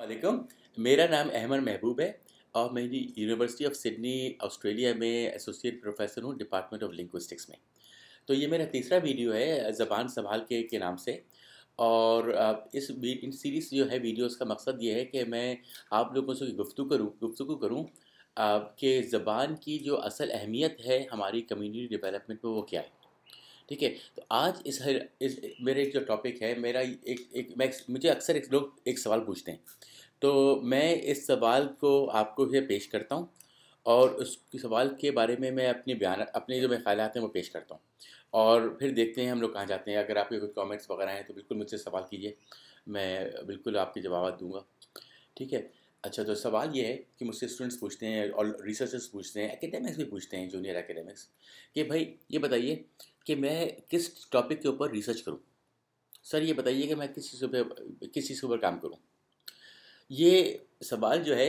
वालेकुम मेरा नाम अहमद महबूब है और मैं यूनिवर्सिटी ऑफ सिडनी ऑस्ट्रेलिया में एसोसिएट प्रोफेसर हूँ डिपार्टमेंट ऑफ लिंग्विस्टिक्स में तो ये मेरा तीसरा वीडियो है ज़बान संभाल के के नाम से और इस इन सीरीज़ जो है वीडियोस का मकसद ये है कि मैं आप लोगों से गुफ्तु करूँ गुफ्तु करूँ कि ज़बान की जो असल अहमियत है हमारी कम्युनिटी डेवलपमेंट में वो क्या है ठीक है तो आज इस हर इस मेरे जो टॉपिक है मेरा एक एक मैं मुझे अक्सर एक लोग एक सवाल पूछते हैं तो मैं इस सवाल को आपको ये पेश करता हूँ और उस सवाल के बारे में मैं अपने बयान अपने जो मेरे ख्याल हैं वो पेश करता हूँ और फिर देखते हैं हम लोग कहाँ जाते हैं अगर आपके कोई कमेंट्स वगैरह हैं तो बिल्कुल मुझसे सवाल कीजिए मैं बिल्कुल आपके जवाब दूंगा ठीक है अच्छा तो सवाल ये है कि मुझसे स्टूडेंट्स पूछते हैं और रिसर्चर्स पूछते हैं एकेडेमिक्स भी पूछते हैं जूनियर एकेडेमिक्स कि भाई ये बताइए कि मैं किस टॉपिक के ऊपर रिसर्च करूँ सर ये बताइए कि मैं किस चीज़ पर किस चीज़ के ऊपर काम करूँ ये सवाल जो है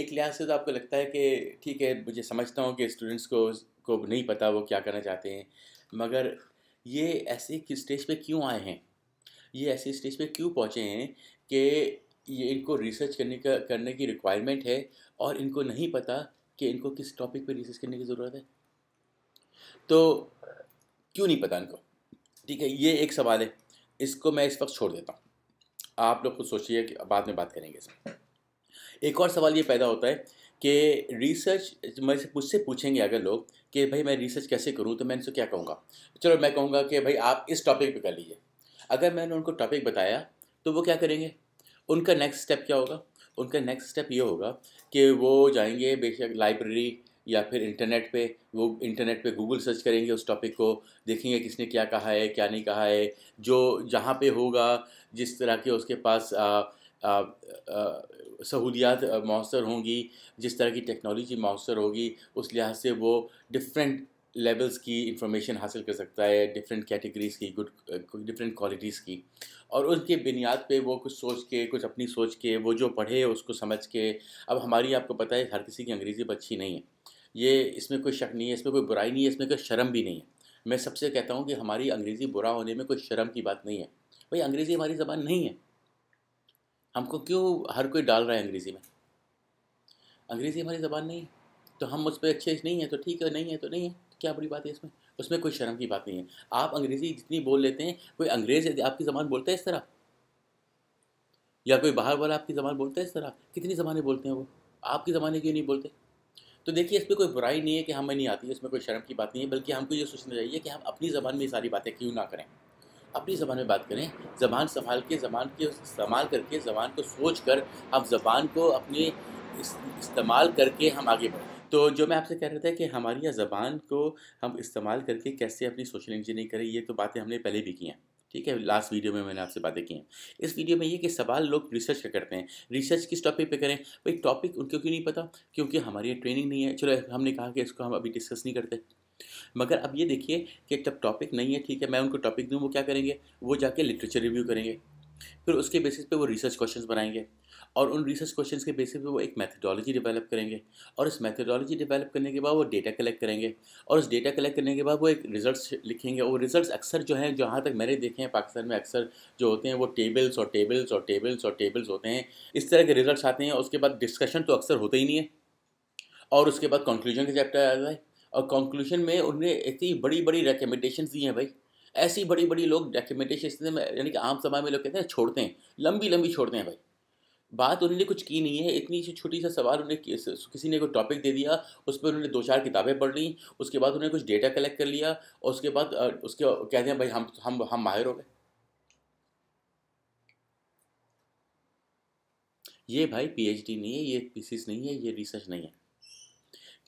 एक लिहाज से तो आपको लगता है कि ठीक है मुझे समझता हूँ कि स्टूडेंट्स को को नहीं पता वो क्या करना चाहते हैं मगर ये ऐसे किस स्टेज पे क्यों आए हैं ये ऐसे स्टेज पे क्यों पहुँचे हैं कि ये इनको रिसर्च करने का करने की रिक्वायरमेंट है और इनको नहीं पता कि इनको किस टॉपिक पे रिसर्च करने की ज़रूरत है तो क्यों नहीं पता इनको ठीक है ये एक सवाल है इसको मैं इस वक्त छोड़ देता हूँ आप लोग खुद सोचिए कि बाद में बात करेंगे इसमें एक और सवाल ये पैदा होता है कि रिसर्च मैं मुझसे पूछेंगे अगर लोग कि भाई मैं रिसर्च कैसे करूँ तो मैं इनसे क्या कहूँगा चलो मैं कहूँगा कि भाई आप इस टॉपिक पे कर लीजिए अगर मैंने उनको टॉपिक बताया तो वो क्या करेंगे उनका नेक्स्ट स्टेप क्या होगा उनका नेक्स्ट स्टेप ये होगा कि वो जाएंगे बेशक लाइब्रेरी या फिर इंटरनेट पे वो इंटरनेट पे गूगल सर्च करेंगे उस टॉपिक को देखेंगे किसने क्या कहा है क्या नहीं कहा है जो जहाँ पे होगा जिस तरह के उसके पास सहूलियात मौसर होंगी जिस तरह की टेक्नोलॉजी मौसर होगी उस लिहाज से वो डिफरेंट लेवल्स की इंफॉर्मेशन हासिल कर सकता है डिफरेंट कैटेगरीज़ की गुड डिफरेंट क्वालिटीज़ की और उनके बुनियाद पे वो कुछ सोच के कुछ अपनी सोच के वो जो पढ़े उसको समझ के अब हमारी आपको पता है हर किसी की अंग्रेज़ी अच्छी नहीं है ये इसमें कोई शक नहीं है इसमें कोई बुराई नहीं है इसमें कोई शर्म भी नहीं है मैं सबसे कहता हूँ कि हमारी अंग्रेज़ी बुरा होने में कोई शर्म की बात नहीं है भाई अंग्रेज़ी हमारी ज़बान नहीं है हमको क्यों हर कोई डाल रहा है अंग्रेज़ी में अंग्रेज़ी हमारी ज़बान नहीं है तो हम उस पर अच्छे नहीं है तो ठीक है नहीं है तो नहीं है तो क्या बड़ी बात है इसमें उसमें कोई शर्म की बात नहीं है आप अंग्रेज़ी जितनी बोल लेते हैं कोई अंग्रेज़ आपकी ज़बान बोलता है इस तरह या कोई बाहर वाला आपकी ज़बान बोलता है इस तरह कितनी ज़बानें बोलते हैं वो आपकी ज़बानें क्यों नहीं बोलते तो देखिए इसमें कोई बुराई नहीं है कि हमें नहीं आती इसमें कोई शर्म की बात नहीं है बल्कि हमको ये सोचना चाहिए कि हम अपनी ज़बान में ये सारी बातें क्यों ना करें अपनी ज़बान में बात करें ज़बान संभाल के ज़बान के इस्तेमाल करके ज़बान को सोच कर हम ज़बान को अपने इस्तेमाल करके हम आगे बढ़ें तो जो मैं आपसे कह रहा था कि हमारी ज़बान को हम इस्तेमाल करके कैसे अपनी सोशल इंजीनियरिंग करें ये तो बातें हमने पहले भी की हैं ठीक है लास्ट वीडियो में मैंने आपसे बातें की हैं इस वीडियो में ये कि सवाल लोग रिसर्च का करते हैं रिसर्च किस टॉपिक पे करें भाई टॉपिक उनको क्यों नहीं पता क्योंकि हमारी ये ट्रेनिंग नहीं है चलो हमने कहा कि इसको हम अभी डिस्कस नहीं करते मगर अब ये देखिए कि तब टॉपिक नहीं है ठीक है मैं उनको टॉपिक दूँ वो क्या करेंगे वो जाके लिटरेचर रिव्यू करेंगे फिर उसके बेसिस पे वो रिसर्च क्वेश्चंस बनाएंगे और उन रिसर्च क्वेश्चंस के बेसिस पे वो एक मेथडोलॉजी डेवलप करेंगे और इस मेथडोलॉजी डेवलप करने के बाद वो डेटा कलेक्ट करेंगे और उस डेटा कलेक्ट करने के बाद वो एक रिजल्ट्स लिखेंगे और रिजल्ट्स अक्सर जो हैं जहाँ तक मैंने देखे हैं पाकिस्तान में अक्सर जो होते हैं वो टेबल्स और टेबल्स और टेबल्स और टेबल्स होते हैं इस तरह के रिजल्ट आते हैं उसके बाद डिस्कशन तो अक्सर होता ही नहीं है और उसके बाद कंक्लूजन का चैप्टर आता है और कंक्लूजन में उन्होंने इतनी बड़ी बड़ी रिकमेंडेशन दी हैं भाई ऐसी बड़ी बड़ी लोग डॉक्यूमेंटेशन में यानी कि आम समाज में लोग कहते हैं छोड़ते हैं लंबी लंबी छोड़ते हैं भाई बात उन्होंने कुछ की नहीं है इतनी सी छोटी सा सवाल उन्हें किसी ने कोई टॉपिक दे दिया उस पर उन्होंने दो चार किताबें पढ़ ली उसके बाद उन्होंने कुछ डेटा कलेक्ट कर लिया और उसके बाद उसके कहते हैं भाई हम हम हम माहिर हो गए ये भाई पीएचडी नहीं है ये पीसीस नहीं है ये रिसर्च नहीं है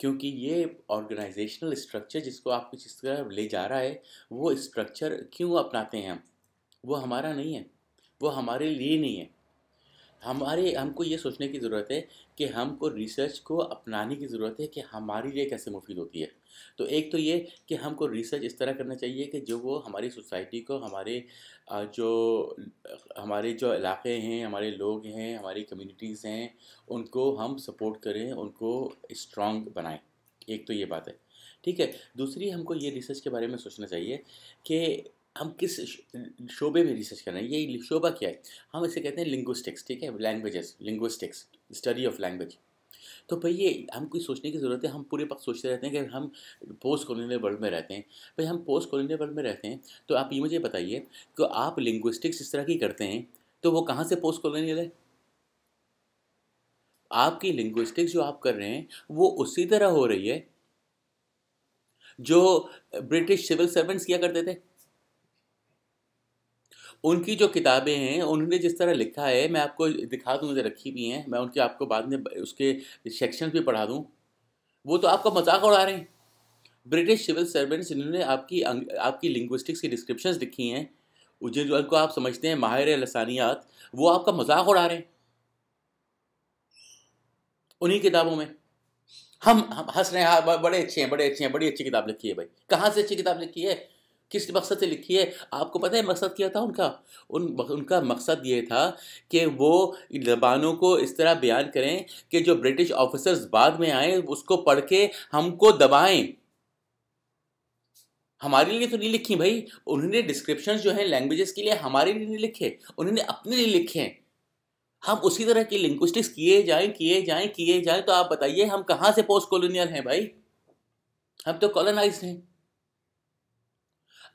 क्योंकि ये ऑर्गेनाइजेशनल स्ट्रक्चर जिसको आप कुछ इस तरह ले जा रहा है वो स्ट्रक्चर क्यों अपनाते हैं हम वो हमारा नहीं है वो हमारे लिए नहीं है हमारे हमको ये सोचने की ज़रूरत है कि हमको रिसर्च को अपनाने की ज़रूरत है कि हमारे लिए कैसे मुफीद होती है तो एक तो ये कि हमको रिसर्च इस तरह करना चाहिए कि जो वो हमारी सोसाइटी को हमारे जो हमारे जो इलाके हैं हमारे लोग हैं हमारी कम्युनिटीज़ हैं उनको हम सपोर्ट करें उनको स्ट्रॉन्ग बनाएं एक तो ये बात है ठीक है दूसरी हमको ये रिसर्च के बारे में सोचना चाहिए कि हम किस शोबे में रिसर्च कर रहे हैं यही शोबा क्या है हम इसे कहते हैं लिंग्विस्टिक्स ठीक है languages linguistics study of language तो भाई ये हमको सोचने की ज़रूरत है हम पूरे वक्त सोचते रहते हैं कि हम पोस्ट कॉलोनियल वर्ल्ड में रहते हैं भाई हम पोस्ट कॉलोनियल वर्ल्ड में रहते हैं तो आप ये मुझे बताइए कि आप लिंग्विस्टिक्स इस तरह की करते हैं तो वो कहाँ से पोस्ट कॉलोनियल है आपकी लिंग्विस्टिक्स जो आप कर रहे हैं वो उसी तरह हो रही है जो ब्रिटिश सिविल सर्वेंट्स किया करते थे उनकी जो किताबें हैं उन्होंने जिस तरह लिखा है मैं आपको दिखा दूँ मुझे रखी भी हैं मैं उनकी आपको बाद में उसके सेक्शन भी पढ़ा दूँ वो तो आपका मजाक उड़ा रहे हैं ब्रिटिश सिविल सर्वेंट्स इन्होंने आपकी आपकी लिंग्विस्टिक्स की डिस्क्रिप्शन लिखी हैं जो उनको आप समझते हैं माहिर लसानियात वो आपका मजाक उड़ा रहे हैं उन्हीं किताबों में हम हंस रहे हैं हाँ बड़े अच्छे हैं बड़े अच्छे हैं बड़ी अच्छी किताब लिखी है भाई कहाँ से अच्छी किताब लिखी है किस मकसद से लिखी है आपको पता है मकसद क्या था उनका उन उनका मकसद ये था कि वो जबानों को इस तरह बयान करें कि जो ब्रिटिश ऑफिसर्स बाद में आए उसको पढ़ के हमको दबाएं हमारे लिए तो नहीं लिखी भाई उन्होंने डिस्क्रिप्शन जो है लैंग्वेजेस के लिए हमारे लिए नहीं लिखे उन्होंने अपने लिए लिखे हैं हम उसी तरह की लिंग्विस्टिक्स किए जाएं किए जाएं किए जाएं तो आप बताइए हम कहाँ से पोस्ट कॉलोनियल हैं भाई हम तो कॉलोनाइज हैं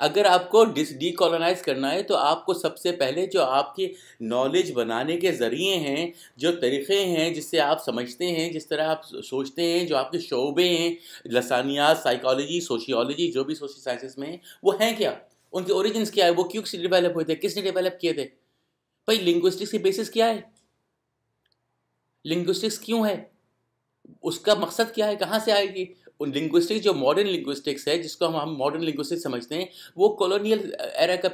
अगर आपको डिस डीकोलोनाइज करना है तो आपको सबसे पहले जो आपके नॉलेज बनाने के ज़रिए हैं जो तरीक़े हैं जिससे आप समझते हैं जिस तरह आप सोचते हैं जो आपके शोबे हैं लसानियात साइकोलॉजी सोशियोलॉजी जो भी सोशल साइंसेस में हैं वो हैं क्या उनके ओरिजिन क्या है वो क्यों डिवेलप हुए थे किसने डिवेलप किए थे भाई लिंग्विस्टिक्स की बेसिस क्या है लिंग्विस्टिक्स क्यों है उसका मकसद क्या है कहाँ से आएगी लिंग्विस्टिक्स जो मॉडर्न लिंग्विस्टिक्स है जिसको हम हम मॉडर्न लिंग्विस्टिक्स समझते हैं वो कॉलोनियल एरा का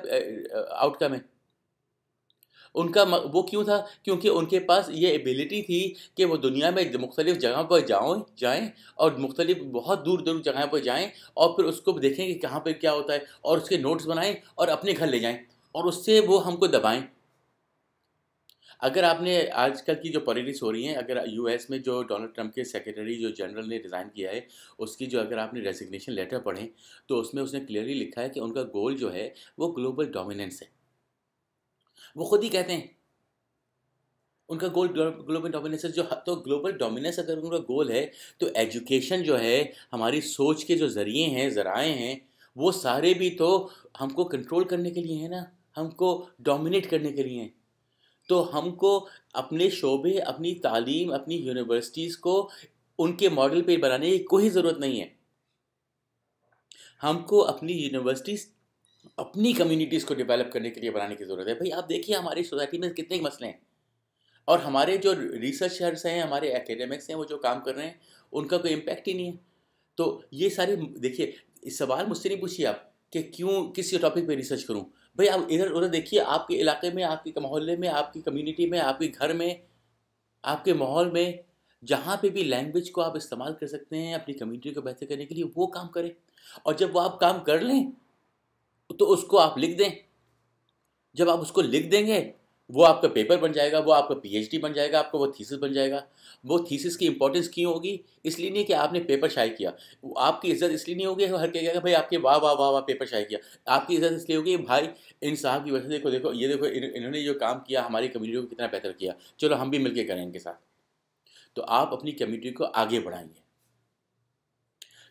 आउटकम है उनका वो क्यों था क्योंकि उनके पास ये एबिलिटी थी कि वो दुनिया में मुख्तलिफ़ जगहों पर जाओ जाएँ और मुख्तलिफ बहुत दूर दूर जगह पर जाएँ और फिर उसको देखें कि कहाँ पर क्या होता है और उसके नोट्स बनाएँ और अपने घर ले जाएँ और उससे वो हमको दबाएँ अगर आपने आजकल की जो पॉलिटिक्स हो रही हैं अगर यूएस में जो डोनाल्ड ट्रंप के सेक्रेटरी जो जनरल ने रिज़ाइन किया है उसकी जो अगर आपने रेजिग्नेशन लेटर पढ़ें तो उसमें उसने क्लियरली लिखा है कि उनका गोल जो है वो ग्लोबल डोमिनेंस है वो खुद ही कहते हैं उनका गोल ग्लोबल डोमिनेंस जो तो ग्लोबल डोमिनेंस अगर उनका गोल है तो एजुकेशन जो है हमारी सोच के जो ज़रिए हैं ज़राए हैं वो सारे भी तो हमको कंट्रोल करने के लिए हैं ना हमको डोमिनेट करने के लिए हैं तो हमको अपने शोबे अपनी तालीम अपनी यूनिवर्सिटीज़ को उनके मॉडल पे बनाने की कोई ज़रूरत नहीं है हमको अपनी यूनिवर्सिटीज़ अपनी कम्युनिटीज़ को डेवलप करने के लिए बनाने की ज़रूरत है भाई आप देखिए हमारी सोसाइटी में कितने मसले हैं और हमारे जो रिसर्चर्स हैं हमारे एकेडमिक्स हैं वो जो काम कर रहे हैं उनका कोई इम्पैक्ट ही नहीं है तो ये सारे देखिए सवाल मुझसे नहीं पूछिए आप कि क्यों किस टॉपिक पे रिसर्च करूँ भाई आप इधर उधर देखिए आपके इलाके में आपके मोहल्ले में आपकी कम्युनिटी में आपके घर में आपके माहौल में जहाँ पे भी लैंग्वेज को आप इस्तेमाल कर सकते हैं अपनी कम्युनिटी को बेहतर करने के लिए वो काम करें और जब वो आप काम कर लें तो उसको आप लिख दें जब आप उसको लिख देंगे वो आपका पेपर बन जाएगा वो आपका पीएचडी बन जाएगा आपका वो थीसिस बन जाएगा वो थीसिस की इंपॉर्टेंस क्यों होगी इसलिए नहीं कि आपने पेपर शाई किया आपकी इज्जत इसलिए नहीं होगी हर कहेगा भाई आपके वाह वाह वाह वाह पेपर शाई किया आपकी इज्जत इसलिए होगी भाई इन साहब की वजह से देखो देखो ये देखो इन, इन्होंने जो काम किया हमारी कम्युनिटी को कितना बेहतर किया चलो हम भी मिलकर करें इनके साथ तो आप अपनी कम्युनिटी को आगे बढ़ाएंगे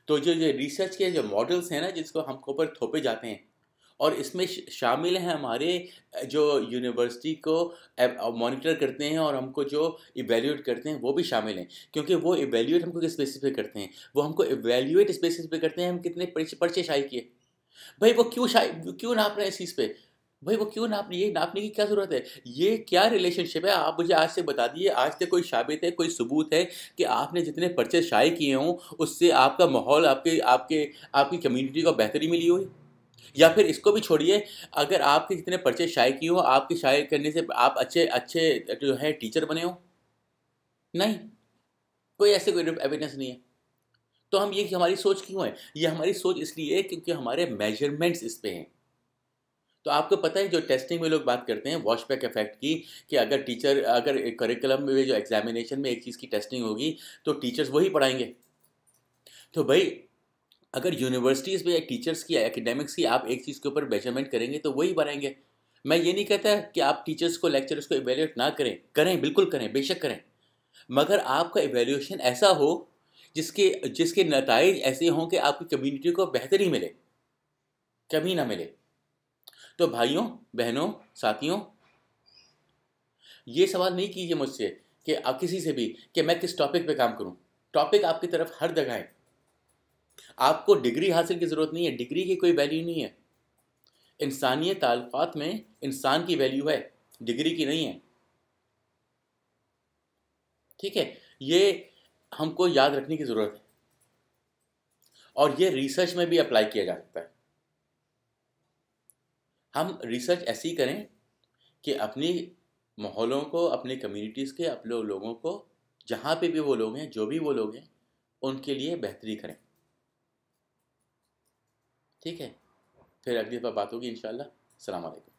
तो जो ये रिसर्च के जो मॉडल्स हैं ना जिसको हम ऊपर थोपे जाते हैं और इसमें शामिल हैं हमारे जो यूनिवर्सिटी को मॉनिटर करते हैं और हमको जो इवेल्यूएट करते हैं वो भी शामिल हैं क्योंकि वो इवेल्यूएट हमको किस बेसिस पे करते हैं वो हमको इवेल्यूएट इस बेसिस पे करते हैं हम कितने पर्चे शाई किए भाई वो क्यों शाई क्यों नाप रहे हैं इस चीज़ पर भाई वो क्यों नापनी ये नापने की क्या ज़रूरत है ये क्या रिलेशनशिप है आप मुझे आज से बता दीजिए आज से कोई साबित है कोई सबूत है कि आपने जितने पर्चे शाये किए हों उससे आपका माहौल आपके आपके आपकी कम्युनिटी को बेहतरी मिली हुई या फिर इसको भी छोड़िए अगर आपके जितने पर्चे शाये किए हो आपकी शाये करने से आप अच्छे अच्छे जो है टीचर बने हो नहीं कोई ऐसे कोई एविडेंस नहीं है तो हम ये हमारी सोच क्यों है ये हमारी सोच इसलिए है क्योंकि हमारे मेजरमेंट्स इस पर हैं तो आपको पता है जो टेस्टिंग में लोग बात करते हैं वॉशबैक इफेक्ट की कि अगर टीचर अगर करिकुलम में जो एग्जामिनेशन में एक चीज़ की टेस्टिंग होगी तो टीचर्स वही पढ़ाएंगे तो भाई अगर यूनिवर्सिटीज़ में या टीचर्स की या एकेडमिक्स की आप एक चीज़ के ऊपर मेजरमेंट करेंगे तो वही बनाएंगे मैं ये नहीं कहता कि आप टीचर्स को लेक्चरर्स को इवेल्यूएट ना करें करें बिल्कुल करें बेशक करें मगर आपका एवेल्यूशन ऐसा हो जिसके जिसके नतज ऐसे हों कि आपकी कम्युनिटी को बेहतरी मिले कमी ना मिले तो भाइयों बहनों साथियों ये सवाल नहीं कीजिए मुझसे कि आप किसी से भी कि मैं किस टॉपिक पे काम करूं टॉपिक आपकी तरफ हर जगह है आपको डिग्री हासिल की ज़रूरत नहीं है डिग्री की कोई वैल्यू नहीं है इंसानी ताल्लुक़ात में इंसान की वैल्यू है डिग्री की नहीं है ठीक है ये हमको याद रखने की ज़रूरत है और ये रिसर्च में भी अप्लाई किया जा सकता है हम रिसर्च ऐसी करें कि अपनी माहौलों को अपने कम्युनिटीज़ के अपने लोगों को जहाँ पे भी वो लोग हैं जो भी वो लोग हैं उनके लिए बेहतरी करें ठीक है फिर अगली बार बात होगी इन शाला अलैक्म